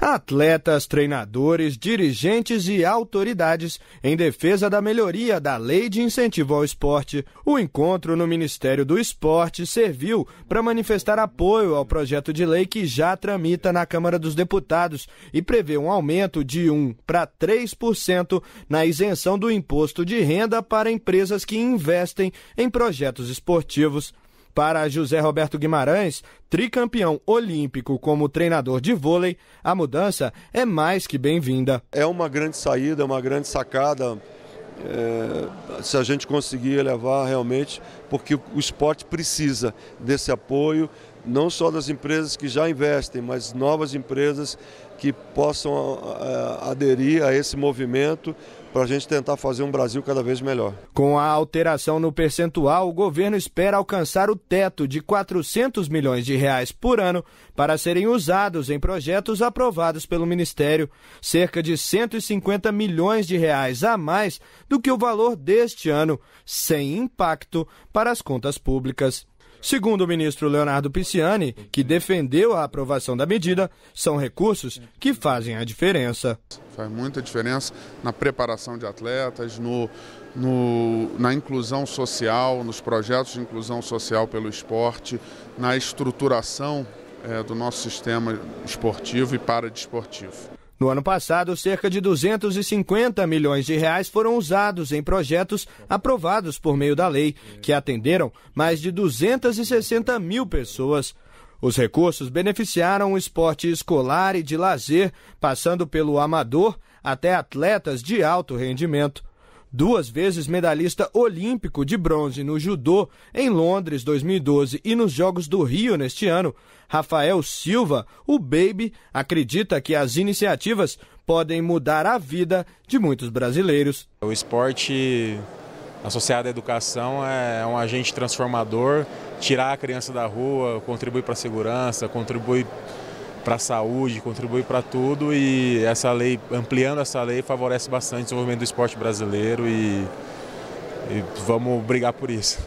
atletas, treinadores, dirigentes e autoridades em defesa da melhoria da lei de incentivo ao esporte. O encontro no Ministério do Esporte serviu para manifestar apoio ao projeto de lei que já tramita na Câmara dos Deputados e prevê um aumento de 1 para 3% na isenção do imposto de renda para empresas que investem em projetos esportivos. Para José Roberto Guimarães, tricampeão olímpico como treinador de vôlei, a mudança é mais que bem-vinda. É uma grande saída, é uma grande sacada. É, se a gente conseguir elevar realmente, porque o esporte precisa desse apoio, não só das empresas que já investem, mas novas empresas que possam é, aderir a esse movimento para a gente tentar fazer um Brasil cada vez melhor. Com a alteração no percentual, o governo espera alcançar o teto de 400 milhões de reais por ano para serem usados em projetos aprovados pelo Ministério, cerca de 150 milhões de reais a mais do que o valor deste ano, sem impacto para as contas públicas. Segundo o ministro Leonardo Pisciani, que defendeu a aprovação da medida, são recursos que fazem a diferença. Faz muita diferença na preparação de atletas, no, no, na inclusão social, nos projetos de inclusão social pelo esporte, na estruturação é, do nosso sistema esportivo e paradesportivo. No ano passado, cerca de 250 milhões de reais foram usados em projetos aprovados por meio da lei, que atenderam mais de 260 mil pessoas. Os recursos beneficiaram o esporte escolar e de lazer, passando pelo amador até atletas de alto rendimento. Duas vezes medalhista olímpico de bronze no judô em Londres 2012 e nos Jogos do Rio neste ano, Rafael Silva, o Baby, acredita que as iniciativas podem mudar a vida de muitos brasileiros. O esporte associado à educação é um agente transformador, tirar a criança da rua, contribui para a segurança, contribui para a saúde, contribui para tudo e essa lei, ampliando essa lei, favorece bastante o desenvolvimento do esporte brasileiro e, e vamos brigar por isso.